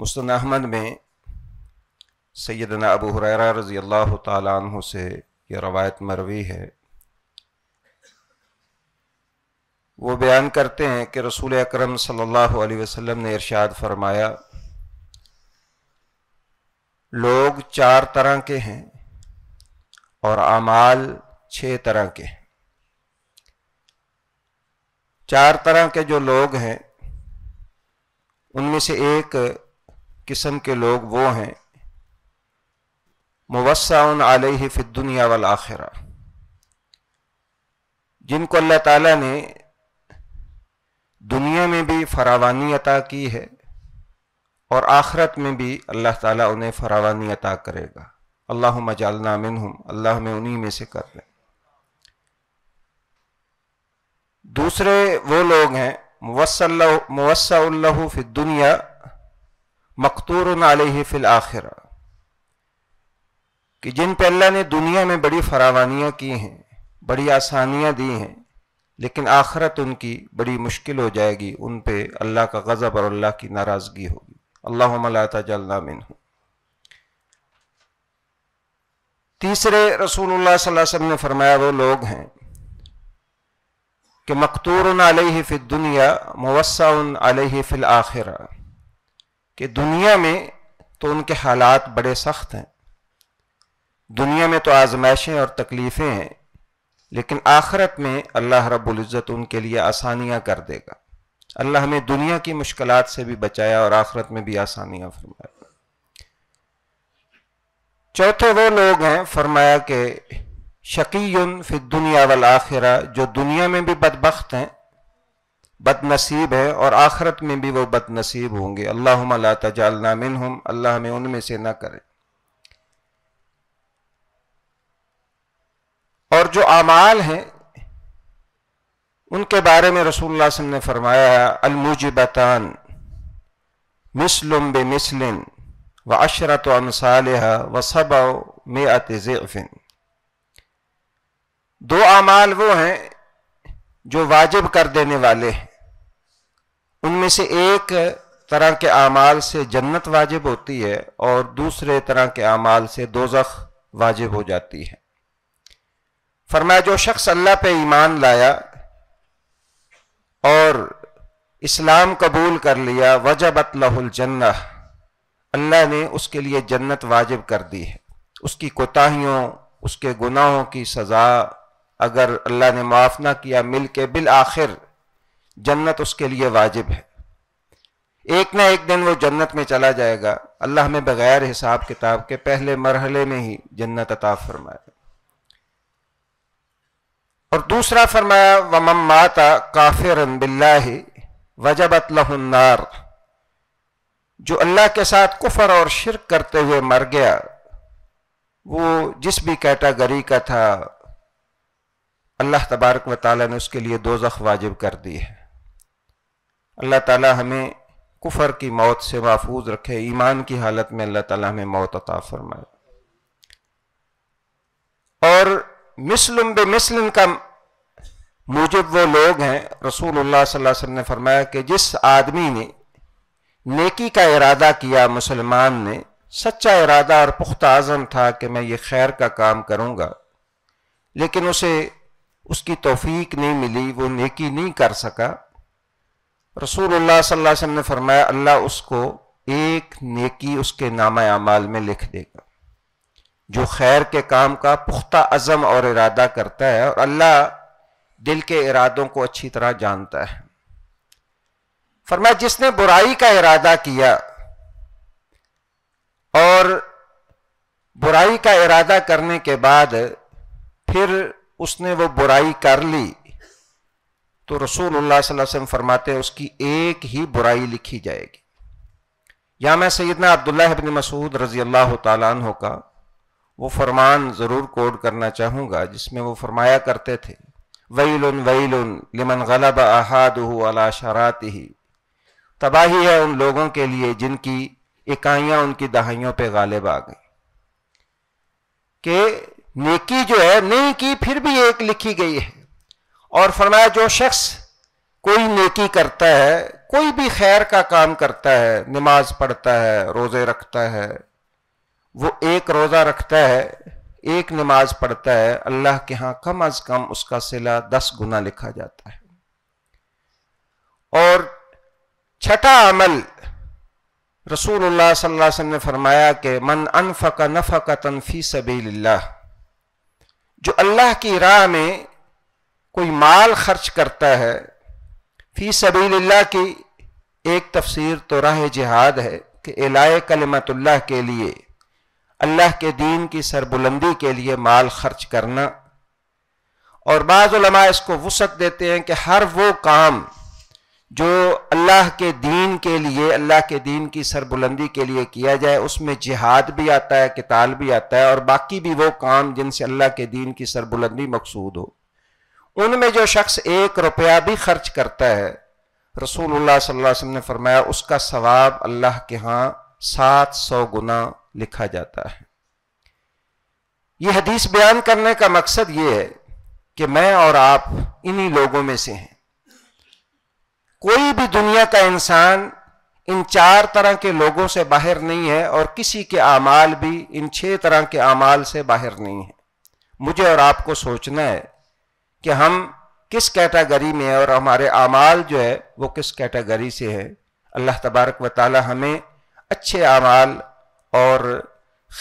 मुस्न अहमद में सैदना अबू हुररा रज़ी अल्लाह तु से यह रवायत मरवी है वो बयान करते हैं कि रसूल अक्रम सम ने इर्शाद फरमाया लोग चार तरह के हैं और आमाल छः तरह के हैं चार तरह के जो लोग हैं उनमें से एक किस्म के लोग वो हैं मुवस्सन फिर दुनिया वाल आखिरा जिनको अल्लाह ताला ने दुनिया में भी फरावानी अता की है और आखरत में भी अल्लाह ताला उन्हें फरावानी अता करेगा अल्लाह मजालना मिन अल्लाह में उन्हीं में से कर लें दूसरे वो लोग हैं मुवसल्ला मुवस्ल फिर दुनिया मकतूर फ़िल आखिर कि जिन पे अल्लाह ने दुनिया में बड़ी फरावानियाँ की हैं बड़ी आसानियाँ दी हैं लेकिन आखरत उनकी बड़ी मुश्किल हो जाएगी उन पे अल्लाह का गज़ब और अल्लाह की नाराज़गी होगी अल्लाह मलाता जल्ला मिन तीसरे रसूलुल्लाह सल्लल्लाहु अलैहि वसल्लम ने फरमाया वो लोग हैं कि मकतूर आलही फ़िद दुनिया उन आलही फ़िल आखिरा कि दुनिया में तो उनके हालात बड़े सख्त हैं दुनिया में तो आजमाइशें और तकलीफ़ें हैं लेकिन आखरत में अल्लाह रबुल्जत उनके लिए आसानियाँ कर देगा अल्लाह हमें दुनिया की मुश्किल से भी बचाया और आखरत में भी आसानियाँ फरमाया चौथे वो लोग हैं फरमाया कि शकीन फिर दुनिया वल आखिरा जो दुनिया में भी बदबख्त हैं बदनसीब है और आखरत में भी वो बदनसीब होंगे अल्लाह ला तजालना मिन हम अल्लाह हमें उनमें से ना करें और जो अमाल हैं उनके बारे में रसूल ने फरमाया अलमुजबतान मिसलुम बे मिसलिन व अशरत अमसाल व सब में अतफ़िन दो अमाल वो हैं जो वाजिब कर देने वाले हैं उनमें से एक तरह के अमाल से जन्नत वाजिब होती है और दूसरे तरह के अमाल से दोजख वाजिब हो जाती है फरमाया जो शख्स अल्लाह पे ईमान लाया और इस्लाम कबूल कर लिया वजबत लहुल जन्ना अल्लाह ने उसके लिए जन्नत वाजिब कर दी है उसकी कोताहियों उसके गुनाहों की सज़ा अगर अल्लाह ने माफ़ ना किया मिल के बिल आखिर जन्नत उसके लिए वाजिब है एक ना एक दिन वो जन्नत में चला जाएगा अल्लाह हमें बगैर हिसाब किताब के पहले मरहले में ही जन्नत अता फरमाया और दूसरा फरमाया वमम माता काफिर बिल्ला वजबत लहन्नार जो अल्लाह के साथ कुफर और शिरक करते हुए मर गया वो जिस भी कैटागरी का था अल्लाह तबारक वाली ने उसके लिए दो वाजिब कर दी है अल्लाह ताला हमें कुफर की मौत से महफूज रखे ईमान की हालत में अल्लाह ताला हमें मौत अता फरमाए और मिसलम बेमिसलिन का मूजब वो लोग हैं रसूल सल्लल्लाहु अलैहि वसल्लम ने फरमाया कि जिस आदमी ने नेकी का इरादा किया मुसलमान ने सच्चा इरादा और पुख्ता आज़म था कि मैं ये खैर का काम करूँगा लेकिन उसे उसकी तोफीक नहीं मिली वो नेकी नहीं कर सका रसूल वसल्लम ने फरमाया अल्लाह उसको एक नेकी उसके नाम अमाल में लिख देगा जो खैर के काम का पुख्ता अज़म और इरादा करता है और अल्लाह दिल के इरादों को अच्छी तरह जानता है फरमाया जिसने बुराई का इरादा किया और बुराई का इरादा करने के बाद फिर उसने वो बुराई कर ली तो रसूल वसम फरमाते हैं उसकी एक ही बुराई लिखी जाएगी या मैं सैदना अब्दुल्ला बिन मसूद रजी अल्लाह तन का वो फरमान ज़रूर कोड करना चाहूँगा जिसमें वो फरमाया करते थे वईल वईल लिमन गलब अहाद अला शरात ही तबाही है उन लोगों के लिए जिनकी इकाइयाँ उनकी दहाइयों पर गालिब आ गई के नेकी जो है नहीं की फिर भी एक लिखी गई है और फरमाया जो शख्स कोई नेकी करता है कोई भी खैर का काम करता है नमाज पढ़ता है रोज़े रखता है वो एक रोज़ा रखता है एक नमाज पढ़ता है अल्लाह के यहाँ कम अज़ कम उसका सिला दस गुना लिखा जाता है और छठा अमल रसूलुल्लाह सल्लल्लाहु अलैहि वसल्लम ने फरमाया कि मन अनफ़ का नफ़ का तनफ़ी सबी जो अल्लाह की राह में कोई माल खर्च करता है फ़ी सबील्ला की एक तफसीर तो राह जिहाद है कि एलाए कलमतुल्लाह के लिए अल्लाह के दीन की सरबुलंदी के लिए माल खर्च करना और बाज़ा इसको वसत देते हैं कि हर वो काम जो अल्लाह के दीन के लिए अल्लाह के दीन की सरबुलंदी के लिए किया जाए उसमें जिहाद भी आता है किताल भी आता है और बाकी भी वो काम जिनसे अल्लाह के दीन की सरबुलंदी मकसूद हो उनमें जो शख्स एक रुपया भी खर्च करता है रसूल सल्लल्लाहु ने फरमाया उसका सवाब अल्लाह के यहाँ सात सौ गुना लिखा जाता है यह हदीस बयान करने का मकसद ये है कि मैं और आप इन्हीं लोगों में से हैं कोई भी दुनिया का इंसान इन चार तरह के लोगों से बाहर नहीं है और किसी के अमाल भी इन छह तरह के अमाल से बाहर नहीं है मुझे और आपको सोचना है कि हम किस कैटेगरी में और हमारे अमाल जो है वो किस कैटेगरी से है अल्लाह तबारक व ताली हमें अच्छे अमाल और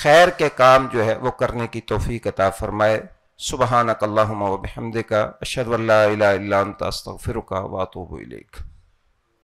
खैर के काम जो है वो करने की तोहफ़ी कता फ़रमाए सुबह अल्लाम का अशद वल्ला अस्तफ़िर का लेख